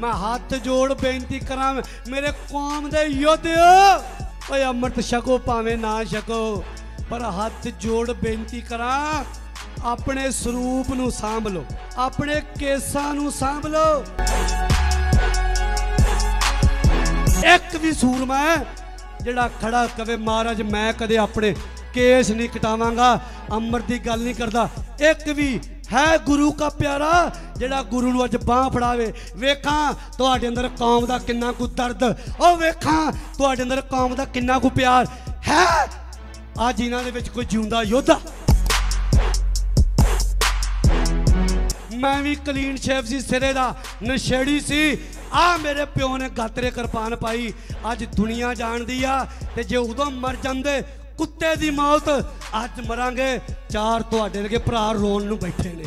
ਮੈਂ ਹੱਥ ਜੋੜ ਬੇਨਤੀ ਕਰਾਂ ਮੇਰੇ ਕੌਮ ਦੇ ਯੋਧਿਓ ਓਏ ਅੰਮ੍ਰਿਤ ਛਕੋ ਭਾਵੇਂ ਨਾ ਛਕੋ ਪਰ ਹੱਥ ਜੋੜ ਬੇਨਤੀ ਕਰਾਂ ਆਪਣੇ ਸਰੂਪ ਨੂੰ ਸਾਂਭ ਲਓ ਆਪਣੇ ਕੇਸਾਂ ਨੂੰ ਸਾਂਭ ਲਓ ਇੱਕ ਵੀ ਸੂਰਮਾ ਜਿਹੜਾ ਖੜਾ ਕਵੇ ਮਹਾਰਾਜ ਮੈਂ ਕਦੇ ਆਪਣੇ ਕੇਸ ਨਹੀਂ ਕਟਾਵਾਂਗਾ ਅਮਰ ਦੀ ਗੱਲ ਨਹੀਂ ਕਰਦਾ ਇੱਕ ਵੀ ਹੈ ਗੁਰੂ ਦਾ ਪਿਆਰਾ ਜਿਹੜਾ ਗੁਰੂ ਨੂੰ ਅੱਜ ਬਾਹ ਫੜਾਵੇ ਵੇਖਾਂ ਤੁਹਾਡੇ ਅੰਦਰ ਕੌਮ ਦਾ ਕਿੰਨਾ ਕੁ ਦਰਦ ਉਹ ਵੇਖਾਂ ਤੁਹਾਡੇ ਅੰਦਰ ਕੌਮ ਦਾ ਕਿੰਨਾ ਕੁ ਪਿਆਰ ਹੈ ਅੱਜ ਇਹਨਾਂ ਦੇ ਵਿੱਚ ਕੋਈ ਜਿਉਂਦਾ ਯੋਧਾ ਮੈਂ ਵੀ ਕਲੀਨ ਸ਼ੇਵ ਸੀ ਸਿਰੇ ਦਾ ਨਸ਼ੇੜੀ ਸੀ ਆ ਮੇਰੇ ਪਿਓ ਨੇ ਗਾਤਰੇ ਕਿਰਪਾਨ ਪਾਈ ਅੱਜ ਦੁਨੀਆ ਜਾਣਦੀ ਆ ਤੇ ਜੇ ਉਦੋਂ ਮਰ ਜਾਂਦੇ ਕੁੱਤੇ ਦੀ ਮੌਤ ਅੱਜ ਮਰਾਂਗੇ ਚਾਰ ਤੁਹਾਡੇ ਵਰਗੇ ਭਰਾ ਰੋਣ ਨੂੰ ਬੈਠੇ ਨੇ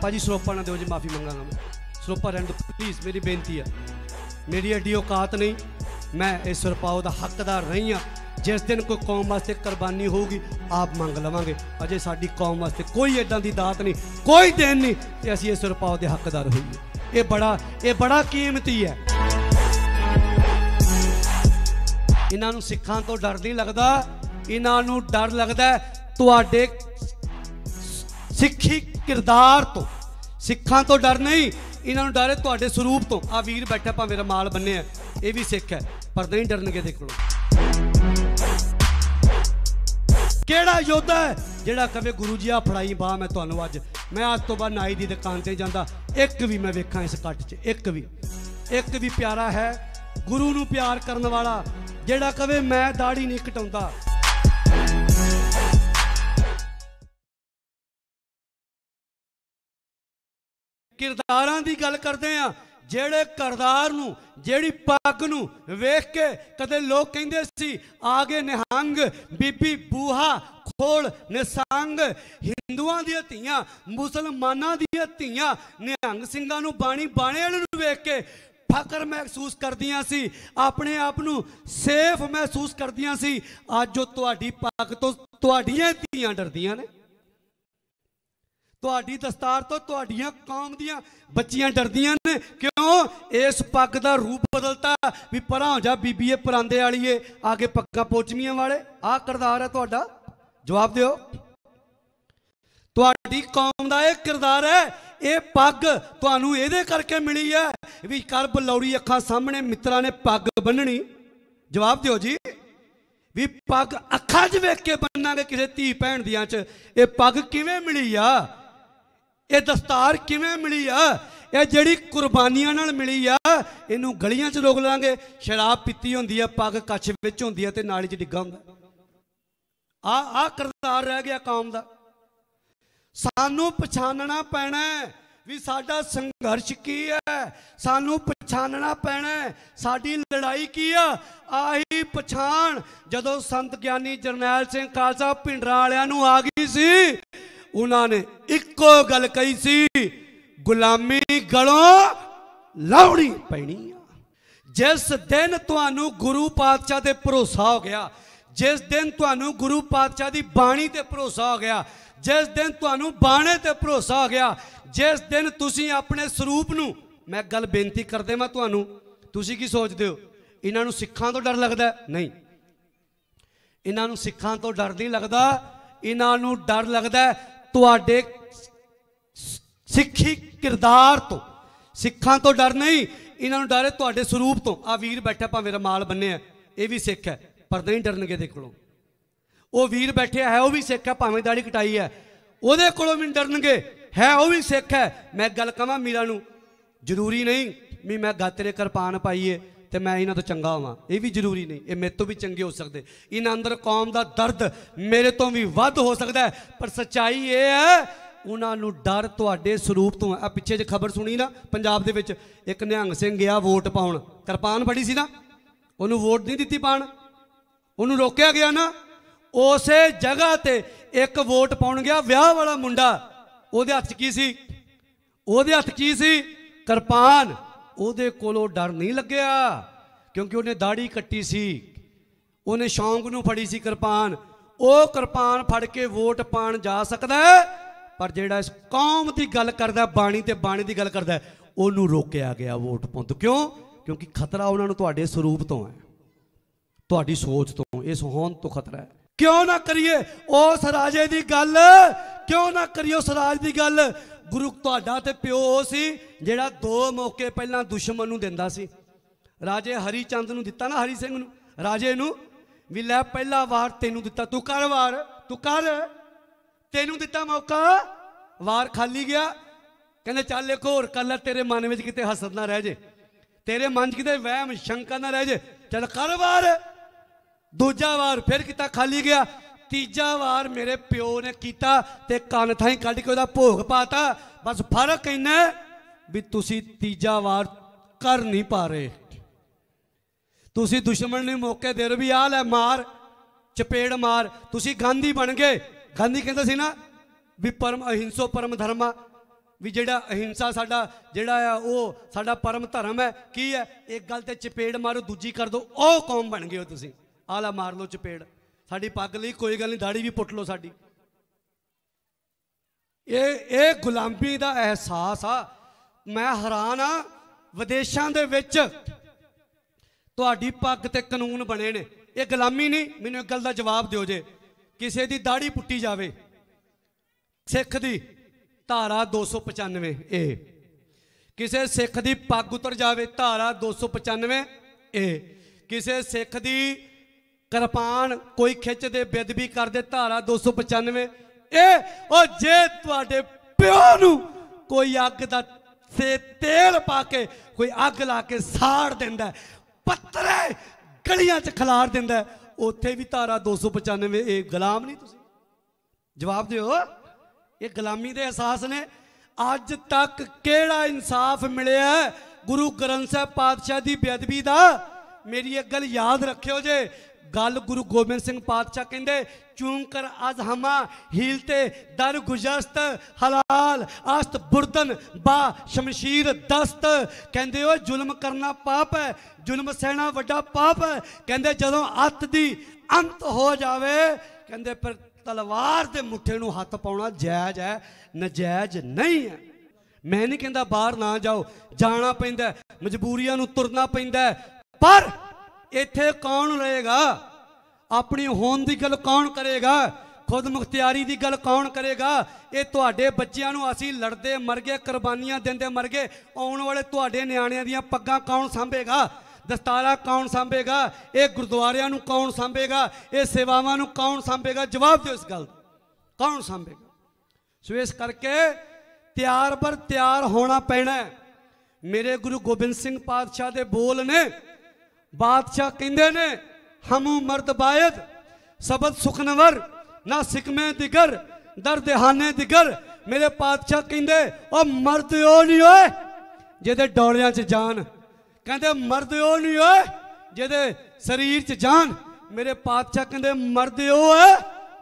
ਭਾਜੀ ਸਰੋਪਾ ਨਾ ਦਿਓ ਜੀ ਮਾਫੀ ਮੰਗਾਂਗਾ ਮੈਂ ਸਰੋਪਾ ਰੈਂਡ ਪਲੀਜ਼ ਮੇਰੀ ਬੇਨਤੀ ਆ ਮੇਰੀ ਐਡੀ ਔਕਾਤ ਨਹੀਂ ਮੈਂ ਇਸ ਸਰਪਾਉ ਦਾ ਹੱਕਦਾਰ ਨਹੀਂ ਆ ਜਿਸ ਦਿਨ ਕੋਈ ਕੌਮ ਵਾਸਤੇ ਕੁਰਬਾਨੀ ਹੋਊਗੀ ਆਪ ਮੰਗ ਲਵਾਂਗੇ ਅਜੇ ਸਾਡੀ ਕੌਮ ਵਾਸਤੇ ਕੋਈ ਐਡਾਂ ਦੀ ਦਾਤ ਨਹੀਂ ਕੋਈ ਦੇਣ ਨਹੀਂ ਤੇ ਅਸੀਂ ਇਸ ਸਰਪਾਉ ਦੇ ਹੱਕਦਾਰ ਹੋਈਏ ਇਹ ਬੜਾ ਇਹ ਬੜਾ ਕੀਮਤੀ ਹੈ ਇਹਨਾਂ ਨੂੰ ਸਿੱਖਾਂ ਤੋਂ ਡਰ ਨਹੀਂ ਲੱਗਦਾ ਇਹਨਾਂ ਨੂੰ ਡਰ ਲੱਗਦਾ ਤੁਹਾਡੇ ਸਿੱਖੀ ਕਿਰਦਾਰ ਤੋਂ ਸਿੱਖਾਂ ਤੋਂ ਡਰ ਨਹੀਂ ਇਹਨਾਂ ਨੂੰ ਡਰ ਹੈ ਤੁਹਾਡੇ ਸਰੂਪ ਤੋਂ ਆ ਵੀਰ ਬੈਠਾ ਭਾਵੇਂ ਰਮਾਲ ਬੰਨਿਆ ਇਹ ਵੀ ਸਿੱਖ ਹੈ ਪਰ ਨਹੀਂ ਡਰਨਗੇ ਦੇਖੋ ਕਿਹੜਾ ਯੋਧਾ ਹੈ ਜਿਹੜਾ ਕਵੇ ਗੁਰੂ ਜੀ ਆ ਫੜਾਈ ਬਾ ਮੈਂ ਤੁਹਾਨੂੰ ਅੱਜ ਮੈਂ ਅੱਜ ਤੋਂ ਬਾਅਦ ਨਾਈ ਦੀ ਦੁਕਾਨ ਤੇ ਜਾਂਦਾ ਇੱਕ ਵੀ ਮੈਂ ਵੇਖਾਂ ਇਸ ਕੱਟ 'ਚ ਇੱਕ ਵੀ ਇੱਕ ਵੀ ਪਿਆਰਾ ਹੈ ਗੁਰੂ ਨੂੰ ਪਿਆਰ ਕਰਨ ਵਾਲਾ ਜਿਹੜਾ ਕਵੇ ਮੈਂ ਦਾੜੀ ਨਹੀਂ ਕਟਾਉਂਦਾ ਕਿਰਦਾਰਾਂ ਦੀ ਗੱਲ ਕਰਦੇ ਆ ਜਿਹੜੇ ਕਰਦਾਰ ਨੂੰ ਜਿਹੜੀ ਪੱਗ ਨੂੰ ਵੇਖ ਕੇ ਕਦੇ ਲੋਕ ਕਹਿੰਦੇ ਸੀ ਆਗੇ ਨਿਹੰਗ ਬੀਬੀ ਬੂਹਾ ਖੋਲ ਨਿਸੰਗ ਹਿੰਦੂਆਂ ਦੀਆਂ ਧੀਆਂ ਮੁਸਲਮਾਨਾਂ ਦੀਆਂ ਧੀਆਂ ਨਿਹੰਗ ਸਿੰਘਾਂ ਨੂੰ ਬਾਣੀ ਬਾਣੇ ਵਾਲੇ ਨੂੰ ਵੇਖ ਕੇ ਫਕਰ ਮਹਿਸੂਸ ਕਰਦੀਆਂ ਸੀ ਆਪਣੇ ਆਪ ਨੂੰ ਸੇਫ ਮਹਿਸੂਸ ਕਰਦੀਆਂ ਸੀ ਅੱਜ ਉਹ ਤੁਹਾਡੀ ਪਾਕ ਤੋਂ ਤੁਹਾਡੀਆਂ ਧੀਆਂ ਡਰਦੀਆਂ ਨੇ ਤੁਹਾਡੀ ਦਸਤਾਰ ਤੋਂ ਤੁਹਾਡੀਆਂ ਕੌਮ ਦੀਆਂ ਬੱਚੀਆਂ ਡਰਦੀਆਂ ਨੇ ਕਿਉਂ ਇਸ ਪੱਗ ਦਾ ਰੂਪ ਬਦਲਤਾ ਵੀ ਪਰਾਂ ਹੋ ਜਾ ਬੀਬੀਏ ਪਰਾਂਦੇ ਵਾਲੀਏ ਆਗੇ ਪੱਕਾ ਪੋਚਮੀਆਂ ਵਾਲੇ ਆਹ ਕਰਦਾਰ ਹੈ ਤੁਹਾਡਾ ਜਵਾਬ ਦਿਓ ਤੁਹਾਡੀ ਕੌਮ ਦਾ ਇਹ ਕਿਰਦਾਰ ਹੈ ਇਹ ਪੱਗ ਤੁਹਾਨੂੰ ਇਹਦੇ ਕਰਕੇ ਮਿਲੀ ਹੈ ਵੀ ਕਰਬ ਲੌੜੀ ਅੱਖਾਂ ਸਾਹਮਣੇ ਮਿੱਤਰਾਂ ਨੇ ਪੱਗ ਬੰਨਣੀ ਜਵਾਬ ਦਿਓ ਜੀ ਵੀ ਪੱਗ ਅੱਖਾਂ 'ਚ ਵੇਖ ਕੇ ਬੰਨਾਂਗੇ ਕਿਸੇ ਧੀ ਭੈਣ ਦੀਆਂ 'ਚ ਇਹ ਪੱਗ ਕਿਵੇਂ ਮਿਲੀ ਆ ਇਹ ਦਸਤਾਰ ਕਿਵੇਂ ਮਿਲੀ ਆ ਇਹ ਜਿਹੜੀ ਕੁਰਬਾਨੀਆਂ ਨਾਲ ਮਿਲੀ ਆ ਇਹਨੂੰ ਗਲੀਆਂ 'ਚ ਰੋਕ ਲਾਂਗੇ ਸ਼ਰਾਬ ਪੀਤੀ ਹੁੰਦੀ ਆ ਪੱਗ ਕੱਛ ਵਿੱਚ ਹੁੰਦੀ ਆ ਤੇ ਨਾਲੀ 'ਚ ਡਿੱਗਾ ਹੁੰਦਾ ਆ ਆ ਕਰਤਾਰ ਰਹਿ ਗਿਆ ਕੌਮ ਦਾ ਸਾਨੂੰ ਪਛਾਣਨਾ ਪੈਣਾ ਵੀ ਸਾਡਾ ਸੰਘਰਸ਼ ਕੀ ਹੈ ਸਾਨੂੰ ਪਛਾਣਨਾ ਪੈਣਾ ਸਾਡੀ ਲੜਾਈ ਕੀ ਆ ਆਹੀ ਪਛਾਣ ਜਦੋਂ ਸੰਤ ਗਿਆਨੀ ਜਰਨੈਲ ਸਿੰਘ ਖਾਲਸਾ ਪਿੰਡਰਾ ਵਾਲਿਆਂ ਨੂੰ ਆ ਗਈ ਸੀ ਉਹਨਾਂ ਨੇ ਇੱਕੋ ਗੱਲ ਕਹੀ ਸੀ ਗੁਲਾਮੀ ਗਲੋਂ ਲਾਉਣੀ ਪੈਣੀ ਆ ਜਿਸ ਦਿਨ ਤੁਹਾਨੂੰ ਗੁਰੂ ਪਾਤਸ਼ਾਹ ਤੇ ਭਰੋਸਾ ਹੋ ਗਿਆ ਜਿਸ ਦਿਨ ਤੁਹਾਨੂੰ ਗੁਰੂ ਪਾਤਸ਼ਾਹ ਦੀ ਬਾਣੀ ਤੇ ਭਰੋਸਾ ਹੋ ਗਿਆ ਜਿਸ ਦਿਨ ਤੁਹਾਨੂੰ ਬਾਣੇ ਤੇ ਭਰੋਸਾ ਆ ਗਿਆ ਜਿਸ ਦਿਨ ਤੁਸੀਂ ਆਪਣੇ ਸਰੂਪ ਨੂੰ ਮੈਂ ਗੱਲ ਬੇਨਤੀ ਕਰਦੇ ਮੈਂ ਤੁਹਾਨੂੰ ਤੁਸੀਂ ਕੀ ਸੋਚਦੇ ਹੋ ਇਹਨਾਂ ਨੂੰ ਸਿੱਖਾਂ ਤੋਂ ਡਰ ਲੱਗਦਾ ਨਹੀਂ ਇਹਨਾਂ ਨੂੰ ਸਿੱਖਾਂ ਤੋਂ ਡਰ ਨਹੀਂ ਲੱਗਦਾ ਇਹਨਾਂ ਨੂੰ ਡਰ ਲੱਗਦਾ ਤੁਹਾਡੇ ਸਿੱਖੀ ਕਿਰਦਾਰ ਤੋਂ ਸਿੱਖਾਂ ਤੋਂ ਡਰ ਨਹੀਂ ਇਹਨਾਂ ਨੂੰ ਡਰ ਹੈ ਤੁਹਾਡੇ ਸਰੂਪ ਤੋਂ ਆ ਵੀਰ ਬੈਠਾ ਭਾਵੇਂ ਰਮਾਲ ਬੰਨਿਆ ਇਹ ਵੀ ਸਿੱਖ ਹੈ ਪਰ ਨਹੀਂ ਡਰਨਗੇ ਦੇਖ ਲੋ ਉਹ ਵੀਰ ਬੈਠਿਆ ਹੈ ਉਹ ਵੀ ਸਿੱਖ ਹੈ ਭਾਵੇਂ ਦਾੜੀ ਕਟਾਈ ਹੈ ਉਹਦੇ ਕੋਲੋਂ ਵੀ ਡਰਨਗੇ ਹੈ ਉਹ ਵੀ ਸਿੱਖ ਹੈ ਮੈਂ ਗੱਲ ਕਹਾਂ ਮੀਰਾ ਨੂੰ ਜ਼ਰੂਰੀ ਨਹੀਂ ਵੀ ਮੈਂ ਗਾਤਰੇ ਕਿਰਪਾਨ ਪਾਈਏ ਤੇ ਮੈਂ ਇਹਨਾਂ ਤੋਂ ਚੰਗਾ ਹਾਂ ਇਹ ਵੀ ਜ਼ਰੂਰੀ ਨਹੀਂ ਇਹ ਮੇਰੇ ਤੋਂ ਵੀ ਚੰਗੇ ਹੋ ਸਕਦੇ ਇਹਨਾਂ ਅੰਦਰ ਕੌਮ ਦਾ ਦਰਦ ਮੇਰੇ ਤੋਂ ਵੀ ਵੱਧ ਹੋ ਸਕਦਾ ਪਰ ਸੱਚਾਈ ਇਹ ਹੈ ਉਹਨਾਂ ਨੂੰ ਡਰ ਤੁਹਾਡੇ ਸਰੂਪ ਤੋਂ ਆ ਪਿੱਛੇ ਜੇ ਖਬਰ ਸੁਣੀ ਨਾ ਪੰਜਾਬ ਦੇ ਵਿੱਚ ਇੱਕ ਨਿਹੰਗ ਸਿੰਘ ਗਿਆ ਵੋਟ ਪਾਉਣ ਕਿਰਪਾਨ ਫੜੀ ਸੀ ਨਾ ਉਹਨੂੰ ਵੋਟ ਨਹੀਂ ਦਿੱਤੀ ਪਾਣ ਉਹਨੂੰ ਰੋਕਿਆ ਗਿਆ ਨਾ ਉਸੇ ਜਗ੍ਹਾ ਤੇ ਇੱਕ ਵੋਟ ਪਾਉਣ ਗਿਆ ਵਿਆਹ ਵਾਲਾ ਮੁੰਡਾ ਉਹਦੇ ਹੱਥ 'ਚ ਕੀ ਸੀ ਉਹਦੇ ਹੱਥ ਕੀ ਸੀ ਕਿਰਪਾਨ ਉਹਦੇ ਕੋਲੋਂ ਡਰ ਨਹੀਂ ਲੱਗਿਆ ਕਿਉਂਕਿ ਉਹਨੇ ਦਾੜੀ ਕੱਟੀ ਸੀ ਉਹਨੇ ਸ਼ੌਂਕ ਨੂੰ ਫੜੀ ਸੀ ਕਿਰਪਾਨ ਉਹ ਕਿਰਪਾਨ ਫੜ ਕੇ ਵੋਟ ਪਾਣ ਜਾ ਸਕਦਾ ਪਰ ਜਿਹੜਾ ਇਸ ਕੌਮ ਦੀ ਗੱਲ ਕਰਦਾ ਬਾਣੀ ਤੇ ਬਾਣੀ ਦੀ ਗੱਲ ਕਰਦਾ ਉਹਨੂੰ ਰੋਕਿਆ ਗਿਆ ਵੋਟ ਪਾਉਣ ਤੋਂ ਕਿਉਂ ਕਿਉਂਕਿ ਖਤਰਾ ਉਹਨਾਂ ਨੂੰ ਤੁਹਾਡੇ ਸਰੂਪ ਤੋਂ ਹੈ ਤੁਹਾਡੀ ਸੋਚ ਤੋਂ ਇਸ ਹੋਂਦ ਤੋਂ ਖਤਰਾ ਹੈ ਕਿਉਂ ਨਾ ਕਰੀਏ ਉਸ ਰਾਜੇ ਦੀ ਗੱਲ ਕਿਉਂ ਨਾ ਕਰੀਏ ਉਸ ਰਾਜ ਦੀ ਗੱਲ ਗੁਰੂ ਤੁਹਾਡਾ ਤੇ ਪਿਓ ਸੀ ਜਿਹੜਾ ਦੋ ਮੌਕੇ ਪਹਿਲਾਂ ਦੁਸ਼ਮਣ ਨੂੰ ਦਿੰਦਾ ਸੀ ਰਾਜੇ ਹਰੀ ਚੰਦ ਨੂੰ ਦਿੱਤਾ ਨਾ ਹਰੀ ਸਿੰਘ ਨੂੰ ਰਾਜੇ ਨੂੰ ਵੀ ਲੈ ਪਹਿਲਾ ਵਾਰ ਤੈਨੂੰ ਦਿੱਤਾ ਤੂੰ ਕਰ ਵਾਰ ਤੂੰ ਕਰ ਤੈਨੂੰ ਦਿੱਤਾ ਮੌਕਾ ਵਾਰ ਖਾਲੀ ਗਿਆ ਕਹਿੰਦੇ ਚੱਲ ਇੱਕ ਹੋਰ ਕਰ ਲੈ ਤੇਰੇ ਮਨ ਵਿੱਚ ਕਿਤੇ ਹਸਦ ਨਾ ਰਹਿ ਜੇ ਤੇਰੇ ਮਨ 'ਚ ਕਿਤੇ ਵਹਿਮ ਸ਼ੰਕਾ ਨਾ ਰਹਿ ਜੇ ਚੱਲ ਕਰ ਵਾਰ ਦੂਜਾ ਵਾਰ ਫਿਰ ਕੀਤਾ ਖਾਲੀ ਗਿਆ ਤੀਜਾ ਵਾਰ ਮੇਰੇ ਪਿਓ ਨੇ ਕੀਤਾ ਤੇ ਕੰਨ ਥਾਈ ਕੱਢ ਕੇ ਉਹਦਾ ਭੋਗ ਪਾਤਾ ਬਸ ਫਰਕ ਇੰਨਾ ਵੀ ਤੁਸੀਂ ਤੀਜਾ ਵਾਰ ਕਰ ਨਹੀਂ ਪਾ ਰਹੇ ਤੁਸੀਂ ਦੁਸ਼ਮਣ ਨੂੰ ਮੌਕੇ ਦੇ ਰਹੇ ਵੀ ਆ ਲੈ ਮਾਰ ਚਪੇੜ ਮਾਰ ਤੁਸੀਂ ਗਾਂਧੀ ਬਣ ਗਏ ਗਾਂਧੀ ਕਹਿੰਦਾ ਸੀ ਨਾ ਵੀ ਪਰਮ ਅਹਿੰਸੋ ਪਰਮ ਧਰਮਾ ਵੀ ਜਿਹੜਾ ਅਹਿੰਸਾ ਸਾਡਾ ਜਿਹੜਾ ਆ ਉਹ ਸਾਡਾ ਪਰਮ ਧਰਮ ਹੈ ਕੀ ਹੈ ਇੱਕ ਗੱਲ ਤੇ ਚਪੇੜ ਮਾਰੋ ਦੂਜੀ ਕਰ ਦੋ ਉਹ ਕੌਮ ਬਣ ਗਏ ਹੋ ਤੁਸੀਂ ਆਲਾ ਮਾਰ ਲੋ ਚਪੇੜ ਸਾਡੀ ਪੱਗ ਲਈ ਕੋਈ ਗੱਲ ਨਹੀਂ ਦਾੜੀ ਵੀ ਪੁੱਟ ਲੋ ਸਾਡੀ ਇਹ ਇਹ ਗੁਲਾਮੀ ਦਾ ਅਹਿਸਾਸ ਆ ਮੈਂ ਹੈਰਾਨ ਆ ਵਿਦੇਸ਼ਾਂ ਦੇ ਵਿੱਚ ਤੁਹਾਡੀ ਪੱਗ ਤੇ ਕਾਨੂੰਨ ਬਣੇ ਨੇ ਇਹ ਗੁਲਾਮੀ ਨਹੀਂ ਮੈਨੂੰ ਇੱਕ ਗੱਲ ਦਾ ਜਵਾਬ ਦਿਓ ਜੇ ਕਿਸੇ ਦੀ ਦਾੜੀ ਪੁੱਟੀ ਜਾਵੇ ਸਿੱਖ ਦੀ ਧਾਰਾ 295 ਏ ਕਿਸੇ ਸਿੱਖ ਦੀ ਪੱਗ ਉਤਰ ਜਾਵੇ ਧਾਰਾ 295 ਏ ਕਿਸੇ ਸਿੱਖ ਦੀ ਕਿਰਪਾਨ ਕੋਈ ਖਿੱਚ ਦੇ ਬੇਦਬੀ ਕਰਦੇ ਧਾਰਾ 295 ਇਹ ਉਹ ਜੇ ਤੁਹਾਡੇ ਪਿਓ ਨੂੰ ਕੋਈ ਅੱਗ ਦਾ ਤੇ ਤੇਲ ਪਾ ਕੇ ਕੋਈ ਅੱਗ ਲਾ ਕੇ ਸਾੜ ਦਿੰਦਾ ਪੱਤਰੇ ਗਲੀਆਂ 'ਚ ਖਲਾਰ ਦਿੰਦਾ ਉੱਥੇ ਵੀ ਧਾਰਾ 295 ਇਹ ਗੁਲਾਮ ਨਹੀਂ ਤੁਸੀਂ ਜਵਾਬ ਦਿਓ ਇਹ ਗੁਲਾਮੀ ਦੇ ਅਹਿਸਾਸ ਨੇ ਅੱਜ ਤੱਕ ਕਿਹੜਾ ਇਨਸਾਫ ਮਿਲਿਆ ਗੁਰੂ ਗ੍ਰੰਥ ਸਾਹਿਬ ਪਾਤਸ਼ਾਹ ਦੀ ਬੇਅਦਬੀ ਦਾ ਮੇਰੀ ਇਹ ਗੱਲ ਯਾਦ ਰੱਖਿਓ ਜੇ ਗੱਲ ਗੁਰੂ ਗੋਬਿੰਦ ਸਿੰਘ ਪਾਤਸ਼ਾਹ ਕਹਿੰਦੇ ਚੂੰਕਰ ਅਜ ਹਮਾ ਤੇ ਦਰ ਗੁਜਸਤ ਹਲਾਲ ਅਸਤ ਬੁਰਦਨ ਬਾ ਸ਼ਮਸ਼ੀਰ ਦਸਤ ਕਹਿੰਦੇ ਓ ਜ਼ੁਲਮ ਕਰਨਾ ਪਾਪ ਹੈ ਜ਼ੁਲਮ ਸਹਿਣਾ ਵੱਡਾ ਪਾਪ ਹੈ ਕਹਿੰਦੇ ਜਦੋਂ ਅੱਤ ਦੀ ਅੰਤ ਹੋ ਜਾਵੇ ਕਹਿੰਦੇ ਪਰ ਤਲਵਾਰ ਦੇ ਮੁੱਠੇ ਨੂੰ ਹੱਥ ਪਾਉਣਾ ਜਾਇਜ਼ ਹੈ ਨਜਾਇਜ਼ ਨਹੀਂ ਹੈ ਮੈਂ ਨਹੀਂ ਕਹਿੰਦਾ ਬਾਹਰ ਨਾ ਜਾਓ ਜਾਣਾ ਪੈਂਦਾ ਮਜਬੂਰੀਆਂ ਨੂੰ ਤੁਰਨਾ ਪੈਂਦਾ ਪਰ ਇੱਥੇ ਕੌਣ ਰਹੇਗਾ ਆਪਣੀ ਹੋਂਦ ਦੀ ਗੱਲ ਕੌਣ ਕਰੇਗਾ ਖੁਦ ਮੁਖਤਿਆਰੀ ਦੀ ਗੱਲ ਕੌਣ ਕਰੇਗਾ ਇਹ ਤੁਹਾਡੇ ਬੱਚਿਆਂ ਨੂੰ ਅਸੀਂ ਲੜਦੇ ਮਰ ਗਏ ਕੁਰਬਾਨੀਆਂ ਦਿੰਦੇ ਮਰ ਗਏ ਆਉਣ ਵਾਲੇ ਤੁਹਾਡੇ ਨਿਆਣਿਆਂ ਦੀਆਂ ਪੱਗਾਂ ਕੌਣ ਸੰਭੇਗਾ ਦਸਤਾਰਾ ਕੌਣ ਸੰਭੇਗਾ ਇਹ ਗੁਰਦੁਆਰਿਆਂ ਨੂੰ ਕੌਣ ਸੰਭੇਗਾ ਇਹ ਸੇਵਾਵਾਂ ਨੂੰ ਕੌਣ ਸੰਭੇਗਾ ਜਵਾਬ ਦਿਓ ਇਸ ਗੱਲ ਕੌਣ ਸੰਭੇਗਾ ਸੋ ਇਸ ਕਰਕੇ ਤਿਆਰ ਪਰ ਤਿਆਰ ਹੋਣਾ ਪੈਣਾ ਮੇਰੇ ਗੁਰੂ ਗੋਬਿੰਦ ਸਿੰਘ ਪਾਤਸ਼ਾਹ ਦੇ ਬੋਲ ਨੇ ਬਾਦਸ਼ਾਹ ਕਹਿੰਦੇ ਨੇ ਹਮੂ ਮਰਦ ਬਾਇਦ ਸਬਦ ਸੁਖਨਵਰ ਨਾ ਸਿਕਮੇ ਦਿਗਰ ਦਰਦਹਾਨੇ ਦਿਗਰ ਮੇਰੇ ਪਾਤਸ਼ਾਹ ਕਹਿੰਦੇ ਉਹ ਮਰਦ ਉਹ ਨਹੀਂ ਓਏ ਜਿਹਦੇ ਡੋਲਿਆਂ 'ਚ ਜਾਨ ਕਹਿੰਦੇ ਮਰਦ ਉਹ ਨਹੀਂ ਓਏ ਜਿਹਦੇ ਸਰੀਰ 'ਚ ਜਾਨ ਮੇਰੇ ਪਾਤਸ਼ਾਹ ਕਹਿੰਦੇ ਮਰਦ ਉਹ ਹੈ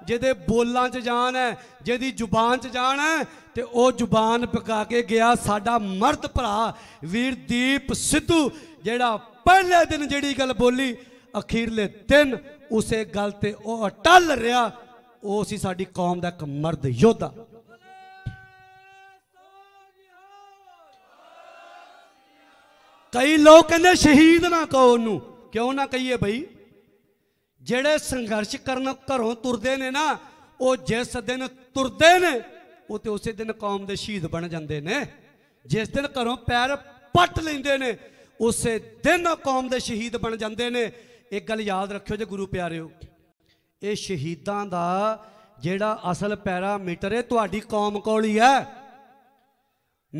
ਜਿਹਦੇ ਬੋਲਾਂ 'ਚ ਜਾਨ ਹੈ ਜਿਹਦੀ ਜ਼ੁਬਾਨ 'ਚ ਜਾਨ ਹੈ ਤੇ ਉਹ ਜ਼ੁਬਾਨ ਪਕਾ ਕੇ ਗਿਆ ਸਾਡਾ ਮਰਦ ਭਰਾ ਵੀਰਦੀਪ ਸਿੱਧੂ ਜਿਹੜਾ ਪਹਿਲੇ ਦਿਨ ਜਿਹੜੀ ਗੱਲ ਬੋਲੀ ਅਖੀਰਲੇ ਦਿਨ ਉਸੇ ਗੱਲ ਤੇ ਉਹ ਅਟਲ ਰਿਹਾ ਉਹ ਸੀ ਸਾਡੀ ਕੌਮ ਦਾ ਇੱਕ ਮਰਦ ਯੋਧਾ ਕਈ ਲੋਕ ਕਹਿੰਦੇ ਸ਼ਹੀਦ ਨਾ ਕਹੋ ਉਹਨੂੰ ਕਿਉਂ ਨਾ ਕਹੀਏ ਭਾਈ ਜਿਹੜੇ ਸੰਘਰਸ਼ ਕਰਨ ਘਰੋਂ ਤੁਰਦੇ ਨੇ ਨਾ ਉਹ ਜਿਸ ਦਿਨ ਤੁਰਦੇ ਨੇ ਉਹ ਤੇ ਉਸੇ ਦਿਨ ਕੌਮ ਦੇ ਸ਼ਹੀਦ ਬਣ ਜਾਂਦੇ ਨੇ ਜਿਸ ਦਿਨ ਘਰੋਂ ਪੈਰ ਪੱਟ ਲੈਂਦੇ ਨੇ ਉਸੇ ਦਿਨ ਕੌਮ ਦੇ ਸ਼ਹੀਦ ਬਣ ਜਾਂਦੇ ਨੇ ਇੱਕ ਗੱਲ ਯਾਦ ਰੱਖਿਓ ਜੇ ਗੁਰੂ ਪਿਆਰਿਓ ਇਹ ਸ਼ਹੀਦਾਂ ਦਾ ਜਿਹੜਾ ਅਸਲ ਪੈਰਾਮੀਟਰ ਹੈ ਤੁਹਾਡੀ ਕੌਮ ਕੋਲ ਹੀ ਹੈ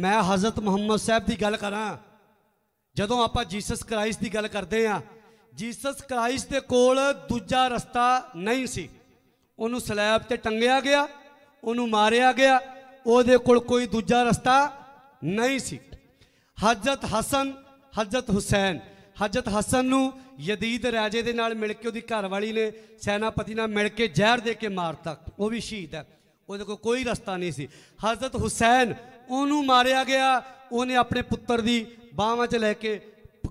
ਮੈਂ ਹਜ਼ਰਤ ਮੁਹੰਮਦ ਸਾਹਿਬ ਦੀ ਗੱਲ ਕਰਾਂ ਜਦੋਂ ਆਪਾਂ ਜੀਸਸ ਕ੍ਰਾਈਸਟ ਦੀ ਗੱਲ ਕਰਦੇ ਆ ਜੀਸਸ ਕ੍ਰਾਈਸਟ ਦੇ ਕੋਲ ਦੂਜਾ ਰਸਤਾ ਨਹੀਂ ਸੀ ਉਹਨੂੰ ਸਲੈਬ ਤੇ ਟੰਗਿਆ ਗਿਆ ਉਹਨੂੰ ਮਾਰਿਆ ਗਿਆ ਉਹਦੇ ਕੋਲ ਕੋਈ ਦੂਜਾ ਰਸਤਾ ਨਹੀਂ ਸੀ ਹਜ਼ਰਤ ਹਸਨ ਹਜ਼ਰਤ ਹੁਸੈਨ ਹਜ਼ਰਤ ਹਸਨ ਨੂੰ ਯਦੀਦ ਰਾਜੇ ਦੇ ਨਾਲ ਮਿਲ ਕੇ ਉਹਦੀ ਘਰਵਾਲੀ ਨੇ ਸੈਨਾਪਤੀ ਨਾਲ ਮਿਲ ਕੇ ਜ਼ਹਿਰ ਦੇ ਕੇ ਮਾਰਤਾ ਉਹ ਵੀ ਸ਼ਹੀਦ ਹੈ ਉਹਦੇ ਕੋਲ ਕੋਈ ਰਸਤਾ ਨਹੀਂ ਸੀ ਹਜ਼ਰਤ ਹੁਸੈਨ ਉਹਨੂੰ ਮਾਰਿਆ ਗਿਆ ਉਹਨੇ ਆਪਣੇ ਪੁੱਤਰ ਦੀ ਬਾਹਾਂ 'ਚ ਲੈ ਕੇ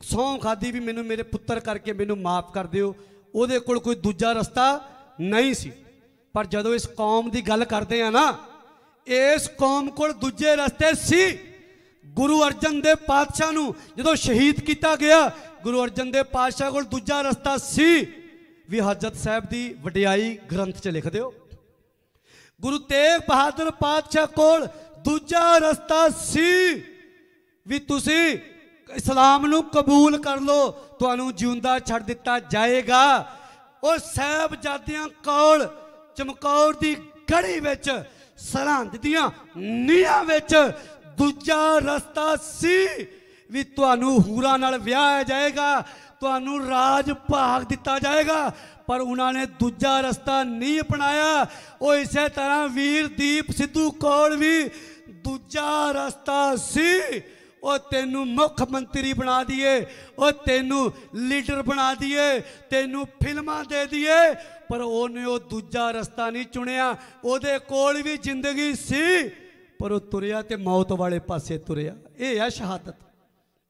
ਸੌਂ ਖਾਦੀ ਵੀ ਮੈਨੂੰ ਮੇਰੇ ਪੁੱਤਰ ਕਰਕੇ ਮੈਨੂੰ ਮਾਫ ਕਰ ਦਿਓ ਉਹਦੇ ਕੋਲ ਕੋਈ ਦੂਜਾ ਰਸਤਾ ਨਹੀਂ ਸੀ ਪਰ ਜਦੋਂ ਇਸ ਕੌਮ ਦੀ ਗੱਲ ਕਰਦੇ ਆ ਨਾ ਇਸ ਕੌਮ ਕੋਲ ਦੂਜੇ ਰਸਤੇ ਸੀ ਗੁਰੂ ਅਰਜਨ ਦੇਵ ਪਾਤਸ਼ਾਹ ਨੂੰ ਜਦੋਂ ਸ਼ਹੀਦ ਕੀਤਾ ਗਿਆ ਗੁਰੂ ਅਰਜਨ ਦੇਵ ਪਾਤਸ਼ਾਹ ਕੋਲ ਦੂਜਾ ਰਸਤਾ ਸੀ ਵੀ ਹਜਰਤ ਸਾਹਿਬ ਦੀ ਵਡਿਆਈ ਗ੍ਰੰਥ 'ਚ ਲਿਖ ਦਿਓ ਗੁਰੂ ਤੇਗ ਬਹਾਦਰ ਪਾਤਸ਼ਾਹ ਕੋਲ ਦੂਜਾ ਰਸਤਾ ਸੀ ਵੀ ਤੁਸੀਂ ਇਸਲਾਮ ਨੂੰ ਕਬੂਲ ਕਰ ਲਓ ਤੁਹਾਨੂੰ ਜਿਉਂਦਾ ਛੱਡ ਦਿੱਤਾ ਜਾਏਗਾ ਉਹ ਜਾਦਿਆਂ ਕੋਲ ਚਮਕੌਰ ਦੀ ਗੜੀ ਵਿੱਚ ਸਰਹੰਦ ਦੀਆਂ ਨੀਹਾਂ ਵਿੱਚ ਦੂਜਾ ਰਸਤਾ ਸੀ ਵੀ ਤੁਹਾਨੂੰ ਹੂਰਾ ਨਾਲ ਵਿਆਹ ਜਾਏਗਾ ਤੁਹਾਨੂੰ ਰਾਜ ਭਾਗ ਦਿੱਤਾ ਜਾਏਗਾ ਪਰ ਉਹਨਾਂ ਨੇ ਦੂਜਾ ਰਸਤਾ ਨਹੀਂ ਅਪਣਾਇਆ ਉਹ ਇਸੇ ਤਰ੍ਹਾਂ ਵੀਰਦੀਪ ਸਿੱਧੂ ਕੋਲ ਵੀ ਦੂਜਾ ਰਸਤਾ ਸੀ ਉਹ ਤੈਨੂੰ ਮੁੱਖ ਮੰਤਰੀ ਬਣਾ ਦਈਏ ਉਹ ਤੈਨੂੰ ਲੀਡਰ ਬਣਾ ਦਈਏ ਤੈਨੂੰ ਫਿਲਮਾਂ ਦੇ ਦਈਏ ਪਰ ਉਹਨੇ ਉਹ ਦੂਜਾ ਰਸਤਾ ਨਹੀਂ ਚੁਣਿਆ ਉਹਦੇ ਕੋਲ ਵੀ ਜ਼ਿੰਦਗੀ ਸੀ ਪਰ ਉਹ ਤੁਰਿਆ ਤੇ ਮੌਤ ਵਾਲੇ ਪਾਸੇ ਤੁਰਿਆ ਇਹ ਹੈ ਸ਼ਹਾਦਤ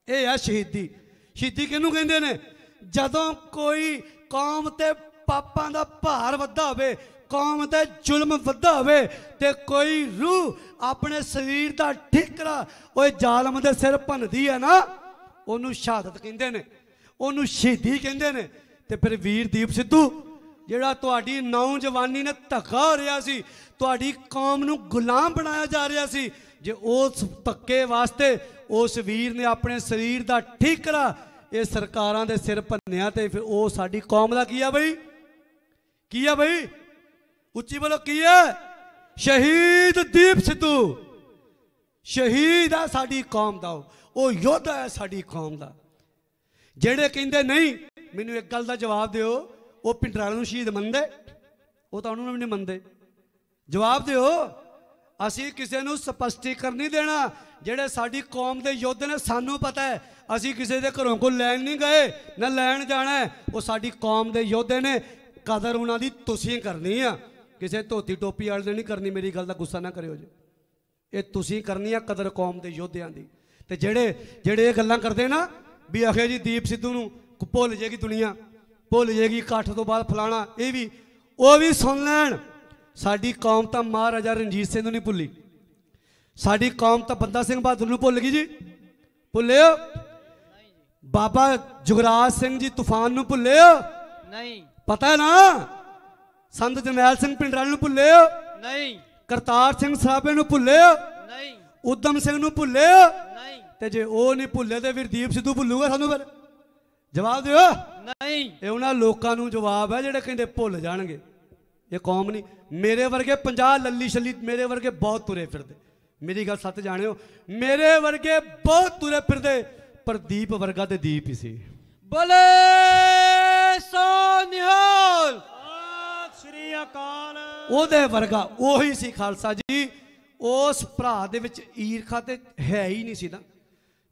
ਇਹ ਹੈ ਸ਼ਹੀਦੀ ਸ਼ਹੀਦੀ ਕਿਹਨੂੰ ਕਹਿੰਦੇ ਨੇ ਜਦੋਂ ਕੋਈ ਕੌਮ ਤੇ ਪਾਪਾਂ ਦਾ ਭਾਰ ਵੱਧਾ ਹੋਵੇ ਕੌਮ ਤੇ ਜ਼ੁਲਮ ਵੱਧਾ ਹੋਵੇ ਤੇ ਕੋਈ ਰੂਹ ਆਪਣੇ ਸਰੀਰ ਦਾ ਠਿਕਰਾ ਓਏ ਜ਼ਾਲਮ ਦੇ ਸਿਰ ਭੰਨਦੀ ਹੈ ਨਾ ਉਹਨੂੰ ਸ਼ਹਾਦਤ ਕਹਿੰਦੇ ਨੇ ਉਹਨੂੰ ਸ਼ਹੀਦੀ ਕਹਿੰਦੇ ਨੇ ਤੇ ਫਿਰ ਵੀਰਦੀਪ ਸਿੱਧੂ ਜਿਹੜਾ ਤੁਹਾਡੀ ਨੌਜਵਾਨੀ ਨੇ ਧੱਕਾ ਰਿਆ ਸੀ ਤੁਹਾਡੀ ਕੌਮ ਨੂੰ ਗੁਲਾਮ ਬਣਾਇਆ ਜਾ ਰਿਹਾ ਸੀ ਜੇ ਉਸ ਧੱਕੇ ਵਾਸਤੇ ਉਸ ਵੀਰ ਨੇ ਆਪਣੇ ਸਰੀਰ ਦਾ ਠੀਕਰਾ ਇਹ ਸਰਕਾਰਾਂ ਦੇ ਸਿਰ ਭੰਨਿਆ ਤੇ ਫਿਰ ਉਹ ਸਾਡੀ ਕੌਮ ਦਾ ਕੀ ਆ ਬਈ ਕੀ ਆ ਬਈ ਉੱਚੀ ਬੋਲੋ ਕੀ ਆ ਸ਼ਹੀਦ ਦੀਪ ਸਿੱਧੂ ਸ਼ਹੀਦ ਆ ਸਾਡੀ ਕੌਮ ਦਾ ਉਹ ਯੋਧਾ ਹੈ ਸਾਡੀ ਕੌਮ ਦਾ ਜਿਹੜੇ ਕਹਿੰਦੇ ਨਹੀਂ ਮੈਨੂੰ ਇੱਕ ਗੱਲ ਦਾ ਜਵਾਬ ਦਿਓ ਉਹ ਪਿੰਡਰਾਲ ਨੂੰ ਸ਼ਹੀਦ ਮੰਨਦੇ ਉਹ ਤਾਂ ਉਹਨਾਂ ਵੀ ਨਹੀਂ ਮੰਨਦੇ ਜਵਾਬ ਦਿਓ ਅਸੀਂ ਕਿਸੇ ਨੂੰ ਸਪਸ਼ਟੀਕਰਨ ਨਹੀਂ ਦੇਣਾ ਜਿਹੜੇ ਸਾਡੀ ਕੌਮ ਦੇ ਯੋਧੇ ਨੇ ਸਾਨੂੰ ਪਤਾ ਹੈ ਅਸੀਂ ਕਿਸੇ ਦੇ ਘਰੋਂ ਕੋ ਲੈਣ ਨਹੀਂ ਗਏ ਨਾ ਲੈਣ ਜਾਣਾ ਉਹ ਸਾਡੀ ਕੌਮ ਦੇ ਯੋਧੇ ਨੇ ਕਦਰ ਉਹਨਾਂ ਦੀ ਤੁਸੀਂ ਕਰਨੀ ਆ ਕਿਸੇ ਧੋਤੀ ਟੋਪੀ ਵਾਲੇ ਨੇ ਨਹੀਂ ਕਰਨੀ ਮੇਰੀ ਗੱਲ ਦਾ ਗੁੱਸਾ ਨਾ ਕਰਿਓ ਜੀ ਇਹ ਤੁਸੀਂ ਕਰਨੀ ਆ ਕਦਰ ਕੌਮ ਦੇ ਯੋਧਿਆਂ ਦੀ ਤੇ ਜਿਹੜੇ ਜਿਹੜੇ ਇਹ ਗੱਲਾਂ ਕਰਦੇ ਨਾ ਵੀ ਅਖੇ ਜੀ ਦੀਪ ਸਿੱਧੂ ਨੂੰ ਭੁੱਲ ਜੇਗੀ ਦੁਨੀਆ ਭੁੱਲ ਜੇਗੀ ਇਕੱਠ ਤੋਂ ਬਾਅਦ ਫਲਾਣਾ ਇਹ ਵੀ ਉਹ ਵੀ ਸੁਣ ਲੈਣ ਸਾਡੀ ਕੌਮ ਤਾਂ ਮਹਾਰਾਜਾ ਰਣਜੀਤ ਸਿੰਘ ਨੂੰ ਨਹੀਂ ਭੁੱਲੀ ਸਾਡੀ ਕੌਮ ਤਾਂ ਬੰਦਾ ਸਿੰਘ ਬਹਾਦਰ ਨੂੰ ਭੁੱਲ ਗਈ ਜੀ ਭੁੱਲਿਓ ਬਾਬਾ ਜੁਗਰਾਜ ਸਿੰਘ ਜੀ ਤੂਫਾਨ ਨੂੰ ਭੁੱਲਿਓ ਨਹੀਂ ਪਤਾ ਨਾ ਸੰਤ ਜਮੈਲ ਸਿੰਘ ਪਿੰਡਰਾਲ ਨੂੰ ਭੁੱਲਿਓ ਨਹੀਂ ਕਰਤਾਰ ਸਿੰਘ ਸਾਹਿਬ ਨੂੰ ਭੁੱਲਿਓ ਨਹੀਂ ਉਦਮ ਸਿੰਘ ਨੂੰ ਭੁੱਲਿਓ ਨਹੀਂ ਤੇ ਜੇ ਉਹ ਨਹੀਂ ਭੁੱਲੇ ਤੇ ਵੀਰਦੀਪ ਸਿੱਧੂ ਭੁੱਲੂਗਾ ਸਾਨੂੰ ਫਿਰ ਜਵਾਬ ਦਿਓ ਨਹੀਂ ਇਹ ਉਹਨਾਂ ਲੋਕਾਂ ਨੂੰ ਜਵਾਬ ਹੈ ਜਿਹੜੇ ਕਹਿੰਦੇ ਭੁੱਲ ਜਾਣਗੇ ਇਹ ਕੌਮ ਨਹੀਂ ਮੇਰੇ ਵਰਗੇ 50 ਲੱਲੀ ਛੱਲੀ ਮੇਰੇ ਵਰਗੇ ਬਹੁਤ ਤੁਰੇ ਫਿਰਦੇ ਮੇਰੀ ਗੱਲ ਸੱਤ ਜਾਣਿਓ ਮੇਰੇ ਵਰਗੇ ਬਹੁਤ ਤੁਰੇ ਫਿਰਦੇ ਪ੍ਰਦੀਪ ਵਰਗਾ ਤੇ ਦੀਪ ਹੀ ਸੀ ਬਲੇ ਸੋ ਨਿਹਾਲ ਸ੍ਰੀ ਅਕਾਲ ਉਹਦੇ ਵਰਗਾ ਉਹੀ ਸੀ ਖਾਲਸਾ ਜੀ ਉਸ ਭਰਾ ਦੇ ਵਿੱਚ ਈਰਖਾ ਤੇ ਹੈ ਹੀ ਨਹੀਂ ਸੀ ਨਾ